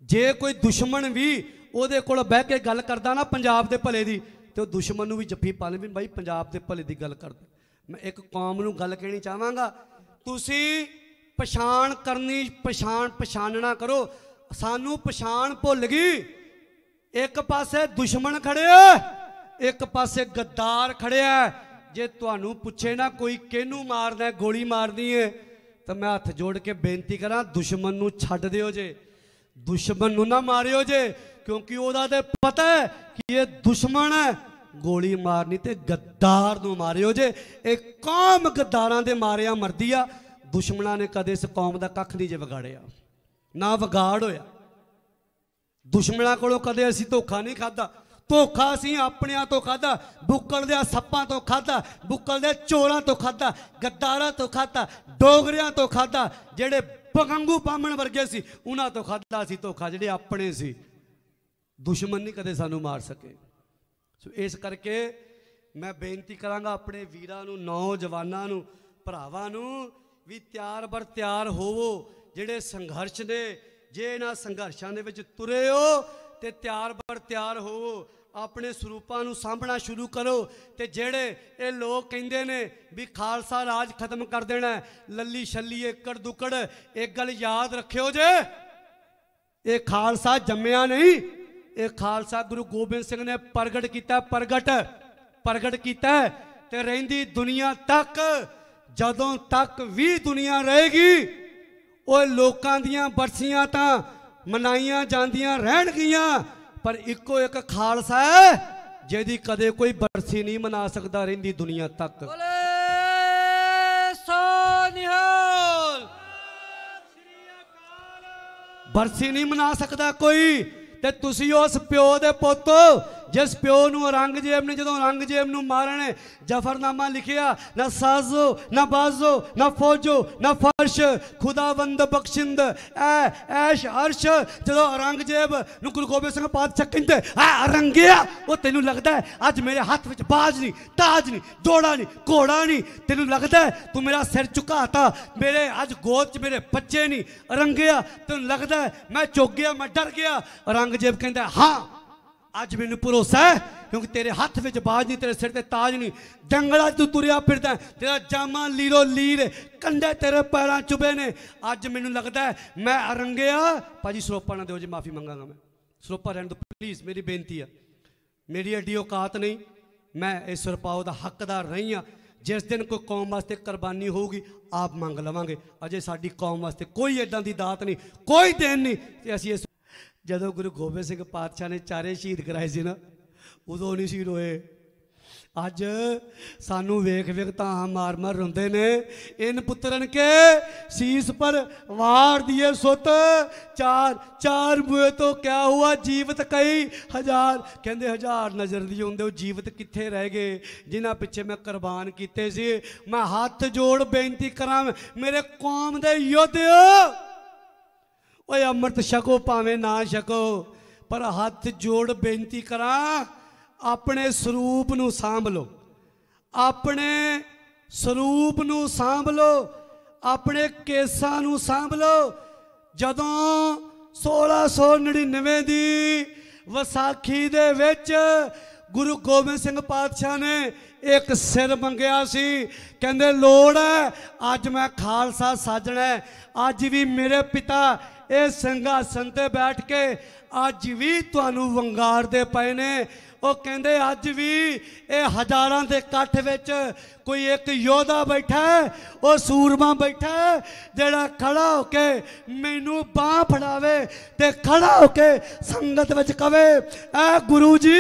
ਜੇ ਕੋਈ ਦੁਸ਼ਮਣ ਵੀ ਉਹਦੇ ਕੋਲ ਬਹਿ ਕੇ ਗੱਲ ਕਰਦਾ ਨਾ ਪੰਜਾਬ ਦੇ ਭਲੇ ਦੀ ਤੇ ਉਹ ਦੁਸ਼ਮਣ ਨੂੰ ਵੀ ਜੱਫੀ ਪਾ ਵੀ ਬਾਈ ਪੰਜਾਬ ਦੇ ਭਲੇ ਦੀ ਗੱਲ ਕਰਦਾ ਮੈਂ ਇੱਕ ਕੌਮ ਨੂੰ ਗੱਲ ਕਹਿਣੀ ਚਾਹਾਂਗਾ ਤੁਸੀਂ ਪਛਾਣ ਕਰਨੀ ਪਛਾਣ ਪਛਾਣਨਾ ਕਰੋ ਸਾਨੂੰ ਪਛਾਣ ਭੁੱਲ ਗਈ ਇੱਕ ਪਾਸੇ ਦੁਸ਼ਮਣ ਖੜਿਆ ਇੱਕ ਪਾਸੇ ਗੱਦਾਰ ਖੜਿਆ ਜੇ ਤੁਹਾਨੂੰ ਪੁੱਛੇ ਨਾ ਕੋਈ ਕਿਹਨੂੰ ਮਾਰਦਾ ਗੋਲੀ ਮਾਰਦੀ ਏ ਤਾਂ ਮੈਂ ਹੱਥ ਜੋੜ ਕੇ ਬੇਨਤੀ ਕਰਾਂ ਦੁਸ਼ਮਣ ਨੂੰ ਛੱਡ ਦਿਓ ਜੇ ਦੁਸ਼ਮਣ ਨੂੰ ਨਾ ਮਾਰਿਓ ਜੇ ਕਿਉਂਕਿ ਉਹਦਾ ਤੇ ਪਤਾ ਹੈ ਕਿ ਇਹ ਦੁਸ਼ਮਣ ਹੈ ਗੋਲੀ ਮਾਰਨੀ ਤੇ ਗੱਦਾਰ ਨੂੰ ਮਾਰਿਓ ਜੇ ਇਹ ਕੌਮ ਗੱਦਾਰਾਂ ਦੇ ਮਾਰਿਆ ਮਰਦੀ ਆ ਦੁਸ਼ਮਣਾਂ ਨੇ ਕਦੇ ਇਸ ਕੌਮ ਦਾ ਕੱਖ ਨਹੀਂ ਜੇ ਵਿਗਾੜਿਆ ਨਾ ਵਿਗਾੜ ਹੋਇਆ ਦੁਸ਼ਮਣਾਂ ਕੋਲੋਂ ਕਦੇ ਅਸੀਂ ਧੋਖਾ ਨਹੀਂ ਖਾਦਾ ਧੋਖਾ ਅਸੀਂ ਆਪਣਿਆਂ ਤੋਂ ਖਾਦਾ ਬੁੱਕਲ ਦੇ ਸੱਪਾਂ ਤੋਂ ਖਾਦਾ ਬੁੱਕਲ ਦੇ ਚੋਰਾਂ ਤੋਂ ਖਾਦਾ ਗੱਦਾਰਾਂ ਤੋਂ ਖਾਦਾ ਡੋਗਰਿਆਂ ਤੋਂ ਖਾਦਾ ਜਿਹੜੇ ਪਗੰਗੂ ਪਾਮਣ ਵਰਗੇ ਸੀ ਉਹਨਾਂ ਤੋਂ ਖਾਦਾ ਸੀ ਧੋਖਾ ਜਿਹੜੇ ਆਪਣੇ ਸੀ ਦੁਸ਼ਮਣ ਨਹੀਂ ਕਦੇ ਸਾਨੂੰ ਮਾਰ ਸਕੇ ਸੋ ਇਸ ਕਰਕੇ ਮੈਂ ਬੇਨਤੀ ਕਰਾਂਗਾ ਆਪਣੇ ਵੀਰਾਂ ਨੂੰ ਨੌਜਵਾਨਾਂ ਨੂੰ ਭਰਾਵਾਂ ਨੂੰ ਵੀ ਤਿਆਰ ਬਰ ਤਿਆਰ ਹੋਵੋ ਜਿਹੜੇ ਸੰਘਰਸ਼ ਨੇ ਜੇ ਇਹਨਾਂ ਸੰਘਰਸ਼ਾਂ ਦੇ ਵਿੱਚ ਤੁਰੇ ਹੋ ਤੇ ਤਿਆਰ ਬਰ ਤਿਆਰ ਹੋਵੋ ਆਪਣੇ ਸਰੂਪਾਂ ਨੂੰ ਸਾਹਮਣਾ ਸ਼ੁਰੂ ਕਰੋ ਤੇ ਜਿਹੜੇ ਇਹ ਲੋਕ ਕਹਿੰਦੇ ਨੇ ਵੀ ਖਾਲਸਾ ਰਾਜ ਖਤਮ ਕਰ ਦੇਣਾ ਲੱਲੀ ਛੱਲੀ ਏਕੜ ਦੁਕੜ ਇੱਕ ਗੱਲ ਯਾਦ ਰੱਖਿਓ ਜੇ ਇਹ ਖਾਲਸਾ ਜੰਮਿਆ ਨਹੀਂ ਇਹ ਖਾਲਸਾ ਗੁਰੂ ਗੋਬਿੰਦ ਸਿੰਘ ਨੇ ਪ੍ਰਗਟ ਕੀਤਾ ਪ੍ਰਗਟ ਪ੍ਰਗਟ ਕੀਤਾ ਤੇ ਰਹਿੰਦੀ ਦੁਨੀਆ ਤੱਕ ਜਦੋਂ ਤੱਕ ਵੀ ਦੁਨੀਆ ਰਹੇਗੀ ਉਹ ਲੋਕਾਂ ਦੀਆਂ ਬਰਸੀਆਂ ਤਾਂ ਮਨਾਈਆਂ ਜਾਂਦੀਆਂ ਰਹਿਣਗੀਆਂ ਪਰ ਇੱਕੋ ਇੱਕ ਖਾਲਸਾ ਹੈ ਜਿਹਦੀ ਕਦੇ ਕੋਈ ਬਰਸੀ ਨਹੀਂ ਮਨਾ ਸਕਦਾ ਰਹਿੰਦੀ ਦੁਨੀਆ ਤੱਕ ਬੋਲੇ ਸੋ ਨਿਹਾਲ ਬਰਸੀ ਨਹੀਂ ਮਨਾ ਸਕਦਾ ਕੋਈ ਤੇ ਤੁਸੀਂ ਉਸ ਪਿਓ ਦੇ ਪੁੱਤ ਜਿਸ ਪਿਓ ਨੂੰ ਔਰੰਗਜ਼ੇਬ ਨੇ ਜਦੋਂ ਔਰੰਗਜ਼ੇਬ ਨੂੰ ਮਾਰਨ ਜਫਰਨਾਮਾ ਲਿਖਿਆ ਨਾ ਸਾਜ਼ੋ ਨਾ ਬਾਜ਼ੋ ਨਾ ਫੌਜੋ ਨਾ ਫਰਸ਼ ਖੁਦਾਵੰਦ ਬਖਸ਼ਿੰਦ ਐ ਐਸ਼ ਅਰਸ਼ ਜਦੋਂ ਔਰੰਗਜ਼ੇਬ ਨੂੰ ਗੁਰੂ ਗੋਬਿੰਦ ਸਿੰਘ ਪਾਤਸ਼ਾਹ ਕਹਿੰਦੇ ਆ ਔਰੰਗਿਆ ਉਹ ਤੈਨੂੰ ਲੱਗਦਾ ਅੱਜ ਮੇਰੇ ਹੱਥ ਵਿੱਚ ਬਾਜ ਨਹੀਂ ਤਾਜ ਨਹੀਂ ਦੋੜਾ ਨਹੀਂ ਘੋੜਾ ਨਹੀਂ ਤੈਨੂੰ ਲੱਗਦਾ ਤੂੰ ਮੇਰਾ ਸਿਰ ਝੁਕਾਤਾ ਮੇਰੇ ਅੱਜ ਗੋਦ 'ਚ ਮੇਰੇ ਬੱਚੇ ਨਹੀਂ ਔਰੰਗਿਆ ਤੈਨੂੰ ਲੱਗਦਾ ਮੈਂ ਚੁੱਕ ਗਿਆ ਮੈਂ ਡਰ ਗਿਆ ਔਰੰਗਜ਼ੇਬ ਕਹਿੰਦਾ ਹਾਂ ਅੱਜ ਮੈਨੂੰ ਭਰੋਸਾ ਹੈ ਕਿਉਂਕਿ ਤੇਰੇ ਹੱਥ ਵਿੱਚ ਬਾਜ ਨਹੀਂ ਤੇਰੇ ਸਿਰ ਤੇ ਤਾਜ ਨਹੀਂ ਜੰਗਲਾਂ ਤੂੰ ਤੁਰਿਆ ਫਿਰਦਾ ਤੇਰਾ ਜਾਮਾ ਲੀਰੋ ਲੀਰ ਕੰਡੇ ਤੇਰੇ ਪੈਰਾਂ ਚੁਬੇ ਨੇ ਅੱਜ ਮੈਨੂੰ ਲੱਗਦਾ ਮੈਂ ਅਰੰਗਿਆ ਭਾਜੀ ਸਰੋਪਾ ਨਾ ਦਿਓ ਜੀ ਮਾਫੀ ਮੰਗਾਂਗਾ ਮੈਂ ਸਰੋਪਾ ਰਹਿਣ ਦਿਓ ਪਲੀਜ਼ ਮੇਰੀ ਬੇਨਤੀ ਆ ਮੇਰੀ ਐਡੀ ਔਕਾਤ ਨਹੀਂ ਮੈਂ ਇਸ ਸਰਪਾਉ ਦਾ ਹੱਕਦਾਰ ਨਹੀਂ ਆ ਜਿਸ ਦਿਨ ਕੋਈ ਕੌਮ ਵਾਸਤੇ ਕੁਰਬਾਨੀ ਹੋਊਗੀ ਆਪ ਮੰਗ ਲਵਾਂਗੇ ਅਜੇ ਸਾਡੀ ਕੌਮ ਵਾਸਤੇ ਕੋਈ ਐਡਾਂ ਦੀ ਦਾਤ ਨਹੀਂ ਕੋਈ ਦੇਣ ਨਹੀਂ ਤੇ ਅਸੀਂ ਇਸ ਜਦੋਂ ਗੁਰੂ ਗੋਬਿੰਦ ਸਿੰਘ ਪਾਤਸ਼ਾਹ ਨੇ ਚਾਰੇ ਸ਼ਹੀਦ ਕਰਾਏ ਸੀ ਨਾ ਉਦੋਂ ਨਹੀਂ ਸੀ ਰੋਏ ਅੱਜ ਸਾਨੂੰ ਵੇਖ ਵੇਖ ਤਾਂ ਮਾਰ ਮਾਰ ਰੁੰਦੇ ਨੇ ਇਨ ਪੁੱਤਰਨ ਕੇ ਸੀਸ ਪਰ ਵਾਰ ਦਿਏ ਸੁੱਤ ਚਾਰ ਚਾਰ ਬੂਏ ਤੋਂ ਕਿਆ ਹੁਆ ਜੀਵਤ ਕਈ ਹਜ਼ਾਰ ਕਹਿੰਦੇ ਹਜ਼ਾਰ ਨਜ਼ਰ ਦੀ ਹੁੰਦੇ ਉਹ ਜੀਵਤ ਕਿੱਥੇ ਰਹਿ ਗਏ ਜਿਨ੍ਹਾਂ ਪਿੱਛੇ ਮੈਂ ਕੁਰਬਾਨ ਕੀਤੇ ਸੀ ਮੈਂ ਹੱਥ ਜੋੜ ਬੇਨਤੀ ਕਰਾਂ ਮੇਰੇ ਕੌਮ ਦੇ ਯੋਧਿਓ ਓਏ ਅੰਮ੍ਰਿਤ ਛਕੋ ਭਾਵੇਂ ਨਾ ਛਕੋ ਪਰ ਹੱਥ ਜੋੜ ਬੇਨਤੀ ਕਰਾਂ ਆਪਣੇ ਸਰੂਪ ਨੂੰ ਸਾਂਭ ਲਓ ਆਪਣੇ ਸਰੂਪ ਨੂੰ ਸਾਂਭ ਲਓ ਆਪਣੇ ਕੇਸਾਂ ਨੂੰ ਸਾਂਭ ਲਓ ਜਦੋਂ 1699 ਦੀ ਵਿਸਾਖੀ ਦੇ ਵਿੱਚ ਗੁਰੂ ਗੋਬਿੰਦ ਸਿੰਘ ਪਾਤਸ਼ਾਹ ਨੇ ਇੱਕ ਸਿਰ ਮੰਗਿਆ ਸੀ ਕਹਿੰਦੇ ਲੋੜ ਹੈ ਅੱਜ ਮੈਂ ਖਾਲਸਾ ਸਾਜਣਾ ਅੱਜ ਵੀ ਮੇਰੇ ਪਿਤਾ ਇਹ ਸੰਗਾ ਸੰਤੇ ਬੈਠ ਕੇ ਅੱਜ ਵੀ ਤੁਹਾਨੂੰ ਵੰਗਾਰਦੇ ਪਏ ਨੇ ਉਹ ਕਹਿੰਦੇ ਅੱਜ ਵੀ ਇਹ ਹਜ਼ਾਰਾਂ ਦੇ ਇਕੱਠ ਵਿੱਚ ਕੋਈ ਇੱਕ ਯੋਧਾ ਬੈਠਾ ਹੈ ਉਹ ਸੂਰਮਾ ਬੈਠਾ ਹੈ ਜਿਹੜਾ ਖੜਾ ਹੋ ਕੇ ਮੈਨੂੰ ਬਾਹ ਫੜਾਵੇ ਤੇ ਖੜਾ ਹੋ ਕੇ ਸੰਗਤ ਵਿੱਚ ਕਵੇ ਐ ਗੁਰੂ ਜੀ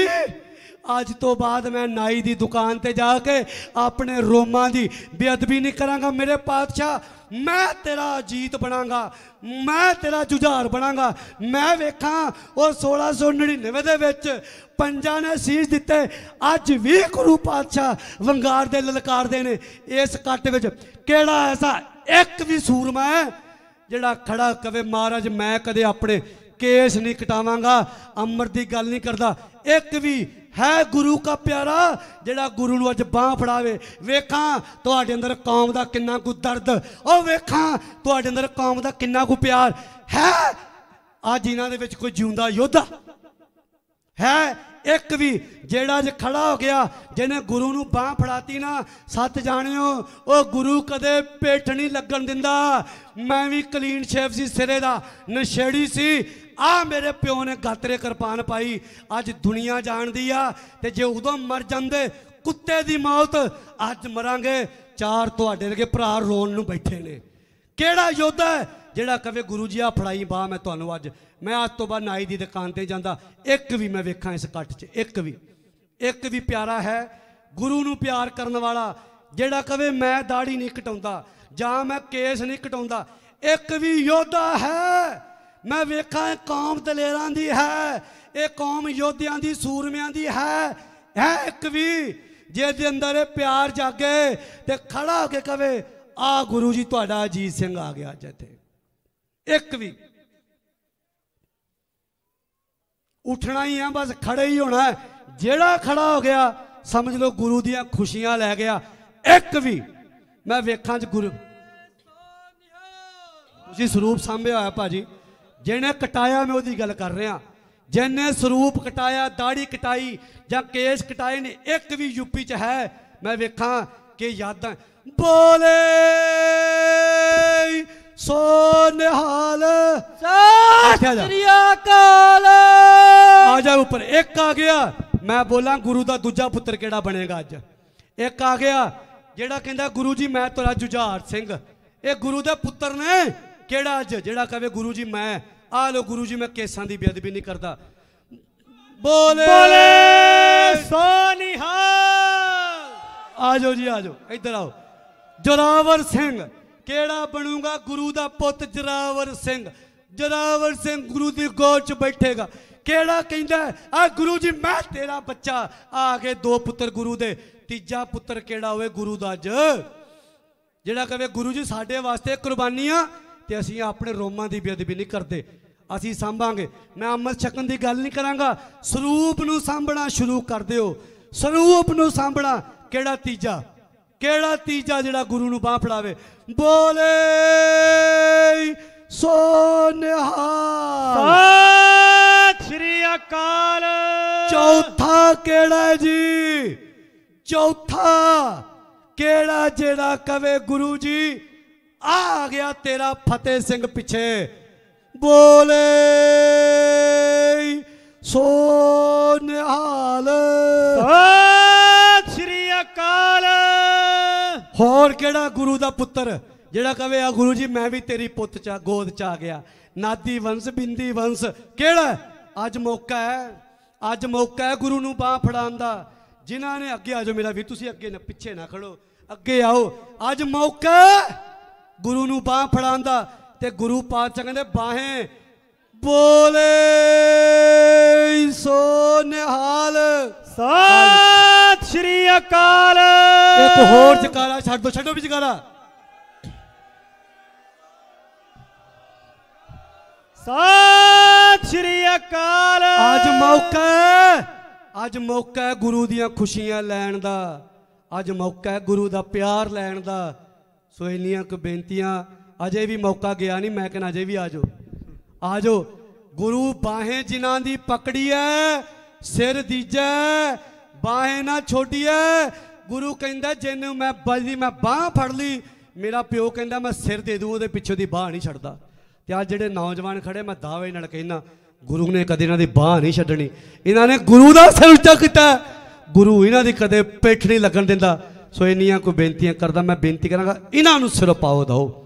ਅੱਜ ਤੋਂ ਬਾਅਦ ਮੈਂ ਨਾਈ ਦੀ ਦੁਕਾਨ ਤੇ ਜਾ ਕੇ ਆਪਣੇ ਰੋਮਾਂ ਦੀ ਬੇਅਦਬੀ ਨਹੀਂ ਕਰਾਂਗਾ ਮੇਰੇ ਪਾਤਸ਼ਾਹ ਮੈਂ ਤੇਰਾ ਅਜੀਤ ਬਣਾਂਗਾ ਮੈਂ ਤੇਰਾ ਜੁਝਾਰ ਬਣਾਂਗਾ ਮੈਂ ਵੇਖਾਂ ਉਹ 1699 ਦੇ ਵਿੱਚ ਪੰਜਾਂ ਨੇ ਸੀਸ ਦਿੱਤੇ ਅੱਜ ਵੀ ਗੁਰੂ ਪਾਤਸ਼ਾਹ ਵੰਗਾਰ ਦੇ ਲਲਕਾਰਦੇ ਨੇ ਇਸ ਕੱਟ ਵਿੱਚ ਕਿਹੜਾ ਐਸਾ ਇੱਕ ਵੀ ਸੂਰਮਾ ਹੈ ਜਿਹੜਾ ਖੜਾ ਕਵੇ ਮਹਾਰਾਜ ਮੈਂ ਕਦੇ ਆਪਣੇ ਕੇਸ ਨਹੀਂ ਕਟਾਵਾਂਗਾ ਅਮਰ ਦੀ ਗੱਲ ਨਹੀਂ ਕਰਦਾ ਇੱਕ ਵੀ ਹੈ ਗੁਰੂ ਦਾ ਪਿਆਰਾ ਜਿਹੜਾ ਗੁਰੂ ਨੂੰ ਅੱਜ ਬਾਹ ਫੜਾਵੇ ਵੇਖਾਂ ਤੁਹਾਡੇ ਅੰਦਰ ਕੌਮ ਦਾ ਕਿੰਨਾ ਕੁ ਦਰਦ ਉਹ ਵੇਖਾਂ ਤੁਹਾਡੇ ਅੰਦਰ ਕੌਮ ਦਾ ਕਿੰਨਾ ਕੁ ਪਿਆਰ ਹੈ ਅੱਜ ਇਹਨਾਂ ਦੇ ਵਿੱਚ ਕੋਈ ਜਿਉਂਦਾ ਯੋਧਾ ਹੈ ਇੱਕ ਵੀ ਜਿਹੜਾ ਜ ਖੜਾ ਹੋ ਗਿਆ ਜਿਹਨੇ ਗੁਰੂ ਨੂੰ ਬਾਹ ਫੜਾਤੀ ਨਾ ਸੱਤ ਜਾਣਿਓ ਉਹ ਗੁਰੂ ਕਦੇ ਪੇਠ ਨਹੀਂ ਲੱਗਣ ਦਿੰਦਾ ਮੈਂ ਵੀ ਕਲੀਨ ਸ਼ੇਵ ਸੀ ਸਿਰੇ ਦਾ ਨਸ਼ੇੜੀ ਸੀ ਆ ਮੇਰੇ ਪਿਓ ਨੇ ਗਾਤਰੇ ਕਿਰਪਾਨ ਪਾਈ ਅੱਜ ਦੁਨੀਆ ਜਾਣਦੀ ਆ ਤੇ ਜੇ ਉਦੋਂ ਮਰ ਜਾਂਦੇ ਕੁੱਤੇ ਦੀ ਮੌਤ ਅੱਜ ਮਰਾਂਗੇ ਚਾਰ ਤੁਹਾਡੇ ਵਰਗੇ ਭਰਾ ਰੋਣ ਨੂੰ ਬੈਠੇ ਨੇ ਕਿਹੜਾ ਯੋਧਾ ਜਿਹੜਾ ਕਵੇ ਗੁਰੂ ਜੀ ਆ ਫੜਾਈ ਬਾ ਮੈਂ ਤੁਹਾਨੂੰ ਅੱਜ ਮੈਂ ਅੱਜ ਤੋਂ ਬਾਅਦ ਨਾਈ ਦੀ ਦੁਕਾਨ ਤੇ ਜਾਂਦਾ ਇੱਕ ਵੀ ਮੈਂ ਵੇਖਾਂ ਇਸ ਕੱਟ 'ਚ ਇੱਕ ਵੀ ਇੱਕ ਵੀ ਪਿਆਰਾ ਹੈ ਗੁਰੂ ਨੂੰ ਪਿਆਰ ਕਰਨ ਵਾਲਾ ਜਿਹੜਾ ਕਵੇ ਮੈਂ ਦਾੜੀ ਨਹੀਂ ਕਟਾਉਂਦਾ ਜਾਂ ਮੈਂ ਕੇਸ ਨਹੀਂ ਕਟਾਉਂਦਾ ਇੱਕ ਵੀ ਯੋਧਾ ਹੈ ਮੈਂ ਵੇਖਾਂ ਇਹ ਕੌਮ ਦਲੇਰਾਂ ਦੀ ਹੈ ਇਹ ਕੌਮ ਯੋਧਿਆਂ ਦੀ ਸੂਰਮਿਆਂ ਦੀ ਹੈ ਹੈ ਇੱਕ ਵੀ ਜਿਹਦੇ ਅੰਦਰ ਇਹ ਪਿਆਰ ਜਾਗੇ ਤੇ ਖੜਾ ਹੋ ਕੇ ਕਵੇ ਆ ਗੁਰੂ ਜੀ ਤੁਹਾਡਾ ਅਜੀਤ ਸਿੰਘ ਆ ਗਿਆ ਅੱਜ ਇੱਥੇ ਇੱਕ ਵੀ ਉਠਣਾ ਹੀ ਆ ਬਸ ਖੜੇ ਹੀ ਹੋਣਾ ਜਿਹੜਾ ਖੜਾ ਹੋ ਗਿਆ ਸਮਝ ਲਓ ਗੁਰੂ ਦੀਆਂ ਖੁਸ਼ੀਆਂ ਲੈ ਗਿਆ ਇੱਕ ਵੀ ਮੈਂ ਵੇਖਾਂ ਚ ਗੁਰੂ ਤੁਸੀਂ ਸਰੂਪ ਸਾਹਮਣੇ ਆਇਆ ਭਾਜੀ ਜਿਹਨੇ ਕਟਾਇਆ ਮੈਂ ਉਹਦੀ ਗੱਲ ਕਰ ਰਿਹਾ ਜਿਹਨੇ ਸਰੂਪ ਕਟਾਇਆ ਦਾੜੀ ਕਟਾਈ ਜਾਂ ਕੇਸ ਕਟਾਏ ਨੇ ਇੱਕ ਵੀ ਯੂਪੀ ਚ ਹੈ ਮੈਂ ਵੇਖਾਂ ਕਿ ਯਾਦਾਂ ਬੋਲੇ ਸੋ ਨਿਹਾਲ ਸਤਿ ਸ੍ਰੀ ਅਕਾਲ ਆ ਜਾ ਉੱਪਰ ਇੱਕ ਆ ਗਿਆ ਮੈਂ ਬੋਲਾਂ ਗੁਰੂ ਦਾ ਦੂਜਾ ਪੁੱਤਰ ਕਿਹੜਾ ਬਣੇਗਾ ਅੱਜ ਇੱਕ ਆ ਗਿਆ ਜਿਹੜਾ ਕਹਿੰਦਾ ਗੁਰੂ ਜੀ ਮੈਂ ਤੇਰਾ ਜੁਝਾਰ ਸਿੰਘ ਇਹ ਗੁਰੂ ਦੇ ਪੁੱਤਰ ਨੇ ਕਿਹੜਾ ਅੱਜ ਜਿਹੜਾ ਕਹੇ ਗੁਰੂ ਜੀ ਮੈਂ ਆ ਲੋ ਗੁਰੂ ਜੀ ਮੈਂ ਕੇਸਾਂ ਦੀ ਬੇਅਦਬੀ ਨਹੀਂ ਕਰਦਾ ਬੋਲੇ ਬੋਲੇ ਆ ਆਜੋ ਜੀ ਆਜੋ ਇੱਧਰ ਆਓ ਜਰਾਵਰ ਸਿੰਘ ਕਿਹੜਾ ਬਣੂਗਾ ਗੁਰੂ ਦਾ ਪੁੱਤ ਜਰਾਵਰ ਸਿੰਘ ਜਰਾਵਰ ਸਿੰਘ ਗੁਰੂ ਦੀ ਗੋਦ 'ਚ ਬੈਠੇਗਾ ਕਿਹੜਾ ਕਹਿੰਦਾ ਆ ਗੁਰੂ ਜੀ ਮੈਂ ਤੇਰਾ ਬੱਚਾ ਆ ਕੇ ਦੋ ਪੁੱਤਰ ਗੁਰੂ ਦੇ ਤੀਜਾ ਪੁੱਤਰ ਕਿਹੜਾ ਹੋਵੇ ਗੁਰੂ ਦਾ ਅੱਜ ਜਿਹੜਾ ਕਹੇ ਗੁਰੂ ਜੀ ਸਾਡੇ ਵਾਸਤੇ ਕੁਰਬਾਨੀਆਂ ਤੇ ਅਸੀਂ ਆਪਣੇ ਰੋਮਾਂ ਦੀ ਬੇਅਦਬੀ ਨਹੀਂ ਕਰਦੇ ਅਸੀਂ ਸੰਭਾਂਗੇ ਮੈਂ ਅਮਰ ਛਕਣ ਦੀ ਗੱਲ ਨਹੀਂ ਕਰਾਂਗਾ ਸਰੂਪ ਨੂੰ ਸੰਭਣਾ ਸ਼ੁਰੂ ਕਰ ਦਿਓ ਸਰੂਪ ਨੂੰ ਸੰਭਣਾ ਕਿਹੜਾ ਤੀਜਾ ਕਿਹੜਾ ਤੀਜਾ ਜਿਹੜਾ ਗੁਰੂ ਨੂੰ ਬਾਹ ਫੜਾਵੇ ਬੋਲੇ ਸੋਨਿਹਾਲ ਸ੍ਰੀ ਅਕਾਲ ਚੌਥਾ ਕਿਹੜਾ ਜੀ ਚੌਥਾ ਕਿਹੜਾ ਜਿਹੜਾ ਕਵੇ ਗੁਰੂ ਜੀ ਆ ਗਿਆ ਤੇਰਾ ਫਤਿਹ ਸਿੰਘ ਪਿੱਛੇ ਬੋਲੇ ਸੋਨਿਹਾਲ ਸਤਿ ਹੋਰ ਕਿਹੜਾ ਗੁਰੂ ਦਾ ਪੁੱਤਰ ਜਿਹੜਾ ਕਵੇ ਆ ਗੁਰੂ ਜੀ ਮੈਂ ਵੀ ਤੇਰੀ ਪੁੱਤ ਚ ਗੋਦ ਚ ਆ ਗਿਆ ਨਾਦੀ ਵੰਸ ਬਿੰਦੀ ਵੰਸ ਕਿਹੜਾ ਅੱਜ ਮੌਕਾ ਹੈ ਅੱਜ ਮੌਕਾ ਹੈ ਗੁਰੂ ਨੂੰ ਬਾਹ ਫੜਾਉਣ ਦਾ ਜਿਨ੍ਹਾਂ ਨੇ ਅੱਗੇ ਆ ਜਾਓ ਮੇਰਾ ਵੀ ਤੁਸੀਂ ਅੱਗੇ ਨਾ ਪਿੱਛੇ ਨਾ ਖੜੋ ਅੱਗੇ ਆਓ ਅੱਜ ਮੌਕਾ ਗੁਰੂ ਨੂੰ ਬਾਹ ਫੜਾਉਣ ਦਾ ਤੇ ਗੁਰੂ ਪਾਤਸ਼ਾਹ ਕਹਿੰਦੇ ਬਾਹੇ ਬੋਲੇ ਸੋ ਨਿਹਾਲ ਸਾਥ ਸ਼੍ਰੀ ਅਕਾਲ ਇੱਕ ਹੋਰ ਜਕਾਰਾ ਛੱਡ ਦੋ ਛੱਡੋ ਵੀ ਜਕਾਰਾ ਸਤਿ ਸ਼੍ਰੀ ਅਕਾਲ ਅੱਜ ਮੌਕਾ ਅੱਜ ਮੌਕਾ ਹੈ ਗੁਰੂ ਦੀਆਂ ਖੁਸ਼ੀਆਂ ਲੈਣ ਦਾ ਅੱਜ ਮੌਕਾ ਹੈ ਗੁਰੂ ਦਾ ਪਿਆਰ ਲੈਣ ਦਾ ਸੋ ਇੰਨੀਆਂ ਕੁ ਬੇਨਤੀਆਂ ਅਜੇ ਵੀ ਮੌਕਾ ਗਿਆ ਨਹੀਂ ਮੈਂ ਕਹਿੰਦਾ ਅਜੇ ਵੀ ਆਜੋ ਆਜੋ ਗੁਰੂ ਬਾਹੇ ਜਿਨ੍ਹਾਂ ਦੀ ਪਕੜੀ ਐ ਸਿਰ ਦੀਜੈ ਬਾਹੇ ਨਾ ਛੋਡੀਏ ਗੁਰੂ ਕਹਿੰਦਾ ਜਿੰਨੂੰ ਮੈਂ ਬਾਜੀ ਮੈਂ ਬਾਹ ਫੜ ਲਈ ਮੇਰਾ ਪਿਓ ਕਹਿੰਦਾ ਮੈਂ ਸਿਰ ਦੇ ਦੂੰ ਉਹਦੇ ਪਿੱਛੇ ਦੀ ਬਾਹ ਨਹੀਂ ਛੱਡਦਾ ਤੇ ਅੱਜ ਜਿਹੜੇ ਨੌਜਵਾਨ ਖੜੇ ਮੈਂ ਦਾਅਵੇ ਨਾਲ ਕਹਿੰਦਾ ਗੁਰੂ ਨੇ ਕਦੇ ਇਹਨਾਂ ਦੀ ਬਾਹ ਨਹੀਂ ਛੱਡਣੀ ਇਹਨਾਂ ਨੇ ਗੁਰੂ ਦਾ ਸਿਰ ਉੱਚਾ ਕੀਤਾ ਗੁਰੂ ਇਹਨਾਂ ਦੀ ਕਦੇ ਪੇਠ ਨਹੀਂ ਲੱਗਣ ਦਿੰਦਾ ਸੋ ਇੰਨੀਆਂ ਕੋਈ ਬੇਨਤੀਆਂ ਕਰਦਾ ਮੈਂ ਬੇਨਤੀ ਕਰਾਂਗਾ ਇਹਨਾਂ ਨੂੰ ਸਿਰ ਪਾਓ ਦਿਓ